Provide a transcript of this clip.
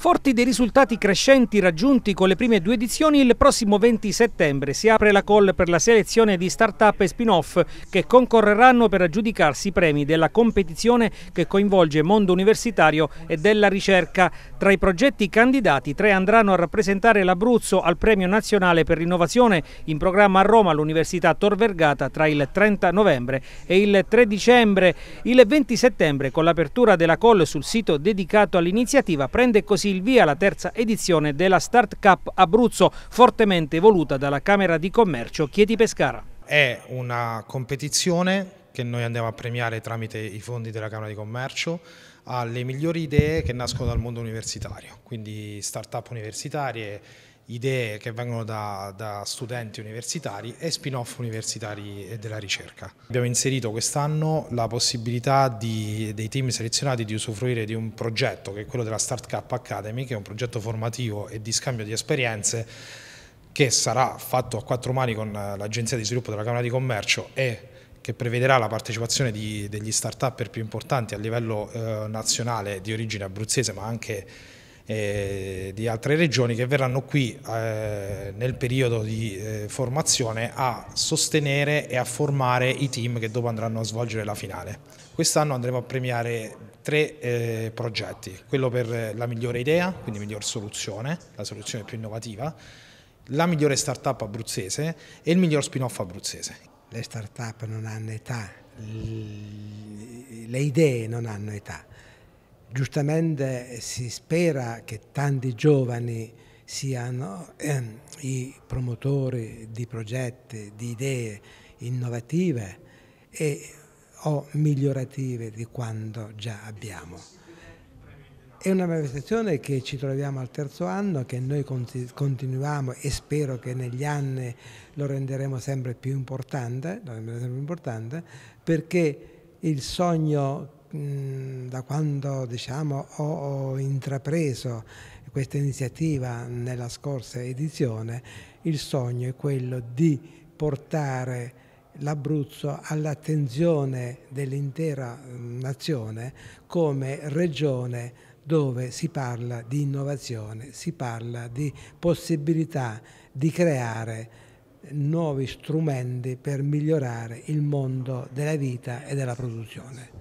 Forti dei risultati crescenti raggiunti con le prime due edizioni, il prossimo 20 settembre si apre la call per la selezione di start-up e spin-off che concorreranno per aggiudicarsi i premi della competizione che coinvolge mondo universitario e della ricerca. Tra i progetti candidati, tre andranno a rappresentare l'Abruzzo al Premio Nazionale per l'Innovazione in programma a Roma all'Università Tor Vergata tra il 30 novembre e il 3 dicembre. Il 20 settembre, con l'apertura della call sul sito dedicato all'iniziativa, prende così il via alla terza edizione della Start Cup Abruzzo, fortemente voluta dalla Camera di Commercio Chieti Pescara. È una competizione che noi andiamo a premiare tramite i fondi della Camera di Commercio alle migliori idee che nascono dal mondo universitario, quindi start-up universitarie, idee che vengono da, da studenti universitari e spin-off universitari e della ricerca. Abbiamo inserito quest'anno la possibilità di, dei team selezionati di usufruire di un progetto che è quello della Startup Academy, che è un progetto formativo e di scambio di esperienze che sarà fatto a quattro mani con eh, l'Agenzia di Sviluppo della Camera di Commercio e che prevederà la partecipazione di, degli start-up più importanti a livello eh, nazionale di origine abruzzese ma anche eh, di altre regioni che verranno qui eh, nel periodo di eh, formazione a sostenere e a formare i team che dopo andranno a svolgere la finale. Quest'anno andremo a premiare tre eh, progetti, quello per la migliore idea, quindi miglior soluzione, la soluzione più innovativa, la migliore start-up abruzzese e il miglior spin-off abruzzese. Le start-up non hanno età, le idee non hanno età giustamente si spera che tanti giovani siano eh, i promotori di progetti, di idee innovative e, o migliorative di quanto già abbiamo. È una manifestazione che ci troviamo al terzo anno, che noi continuiamo e spero che negli anni lo renderemo sempre più importante, sempre più importante perché il sogno mh, da quando diciamo, ho, ho intrapreso questa iniziativa nella scorsa edizione, il sogno è quello di portare l'Abruzzo all'attenzione dell'intera mm, nazione come regione dove si parla di innovazione, si parla di possibilità di creare nuovi strumenti per migliorare il mondo della vita e della produzione.